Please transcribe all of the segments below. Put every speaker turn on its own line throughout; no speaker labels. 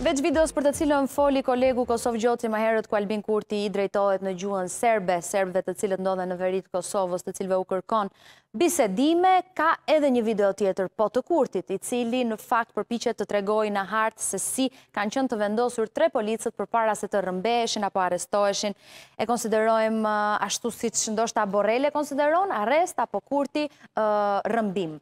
Veç videos për të cilën foli kolegu Kosovë Gjoti ma herët ku Albin Kurti i drejtojt në gjuën serbe, serbe të cilët ndodhe në veritë Kosovës të cilëve u kërkon bisedime, ka edhe një video tjetër po të Kurtit, i cili në fakt përpichet të tregoj në hartë se si kanë qënë të vendosur tre policët për para se të rëmbeshin apo arestoeshin, e konsiderojmë uh, ashtu si që shëndosht a borele konsideron, arest apo Kurti uh, rëmbim.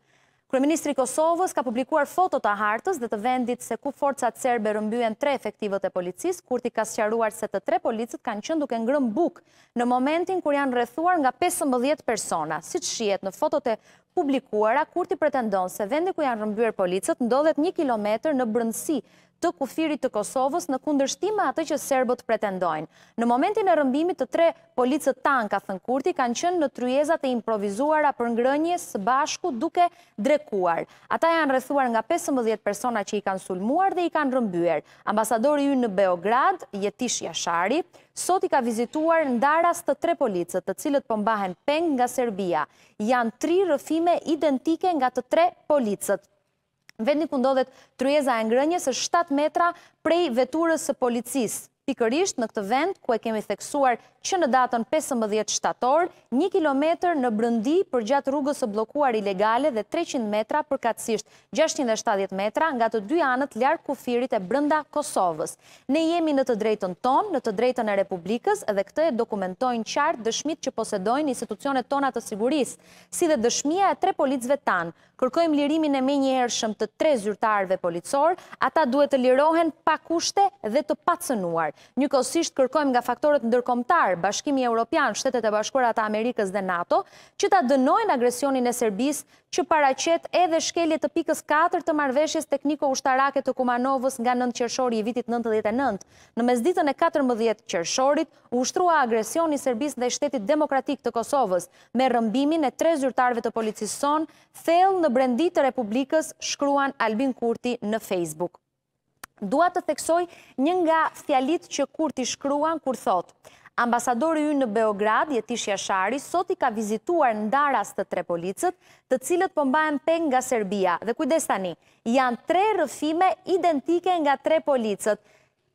Kriministri i Kosovës ka publikuar foto të hartës dhe të vendit se ku forcat serbe rëmbyen tre efektivët e policisë, kur ti ka sqaruar se të tre policët kanë qënë duke ngrëm buk në momentin kur janë rrethuar nga 15 persona. Si që shiet në fotot e publikuara, kur ti pretendon se vendi ku janë rëmbyer policët ndodhet një kilometr në brëndësi të kufirit të Kosovës në kundërshtima atë që serbot pretendojnë. Në momentin e rëmbimit të tre policët tanka, thënë kurti, kanë qënë në tryezat e improvizuara për ngrënjës bashku duke drekuar. Ata janë rëthuar nga 15 persona që i kanë sulmuar dhe i kanë rëmbyer. Ambasadori ju në Beograd, jetish jashari, sot i ka vizituar në daras të tre policët të cilët pëmbahen po peng nga Serbia. Janë tri rëfime identike nga të tre policët. Vendi ku ndodhet tryeza e ngrënjes është 7 metra prej veturës së policisë pikërisht në këtë vend ku e kemi theksuar që në datën 15 shtator, 1 km në brëndi për gjatë rrugës e blokuar ilegale dhe 300 metra për katsisht 670 metra nga të dy anët ljarë kufirit e brënda Kosovës. Ne jemi në të drejtën ton, në të drejtën e Republikës edhe këtë e dokumentojnë qartë dëshmit që posedojnë institucionet tona të siguris, si dhe dëshmia e tre policëve tanë. Kërkojmë lirimin e me një të tre zyrtarve policor, ata duhet të lirohen pa kushte dhe të pacënuar. Njëkosisht kërkojmë nga faktorët ndërkomtar, Bashkimi Europian, Shtetet e Bashkurat Amerikës dhe NATO, që ta dënojnë agresionin e Serbis që paracet edhe shkelje të pikës 4 të marveshjes tekniko-ushtarake të Kumanovës nga 9 qërshori i vitit 99. Në mezditën e 14 qërshorit, ushtrua agresioni Serbis dhe Shtetit Demokratik të Kosovës me rëmbimin e tre zyrtarve të policisë son, thell në brendit të Republikës shkruan Albin Kurti në Facebook. Dua të theksoj një nga fjalit që kur t'i shkruan, kur thot, ambasadori ju në Beograd, jetish jashari, sot i ka vizituar në daras të tre policët, të cilët pëmbajen po pen nga Serbia. Dhe kujdes tani, janë tre rëfime identike nga tre policët.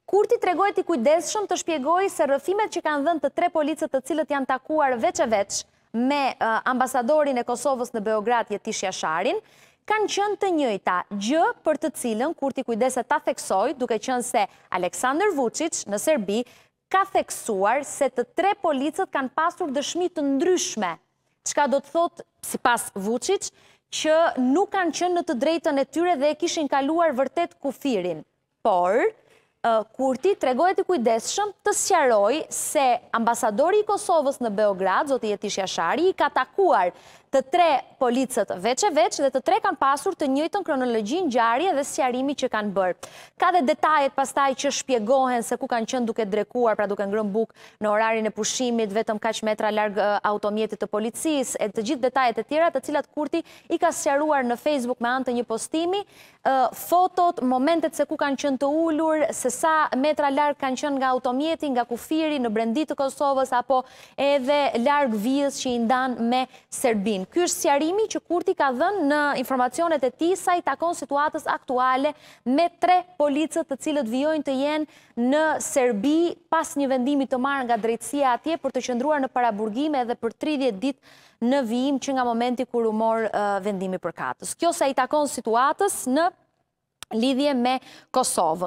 Kur t'i tregoj t'i kujdes shumë të shpjegoj se rëfimet që kanë dhënë të tre policët të cilët janë takuar veç e veç, me eh, ambasadorin e Kosovës në Beograd, Jetish Sharin, kanë qënë të njëjta gjë për të cilën kur t'i kujdeset ta theksoj, duke qënë se Aleksandr Vucic në Serbi ka theksuar se të tre policët kanë pasur dëshmi të ndryshme, ka do të thotë si pas Vucic, që nuk kanë qënë në të drejtën e tyre dhe e kishin kaluar vërtet kufirin. Por, Kurti të regojët i kujdeshëm të sjaroj se ambasadori i Kosovës në Beograd, zotë i Jetish Jashari, i ka takuar të tre policët veç e veç dhe të tre kanë pasur të njëjtën kronologjin gjarje dhe sjarimi që kanë bërë. Ka dhe detajet pastaj që shpjegohen se ku kanë qënë duke drekuar, pra duke ngrën buk në orarin e pushimit, vetëm kaq metra largë automjetit të policis, e të gjithë detajet e tjera të cilat kurti i ka sjaruar në Facebook me antë një postimi, fotot, momentet se ku kanë qënë të ullur, se sa metra largë kanë qënë nga automjetin, nga kufiri, në brendit të Kosovës, apo edhe largë vijës që i ndanë me Serbin. Kurtin. Ky është sqarimi që Kurti ka dhënë në informacionet e tij sa i takon situatës aktuale me tre police të cilët vijojnë të jenë në Serbi pas një vendimi të marrë nga drejtësia atje për të qëndruar në paraburgime edhe për 30 ditë në vijim që nga momenti kur u mor vendimi për katës. Kjo sa i takon situatës në lidhje me Kosovën.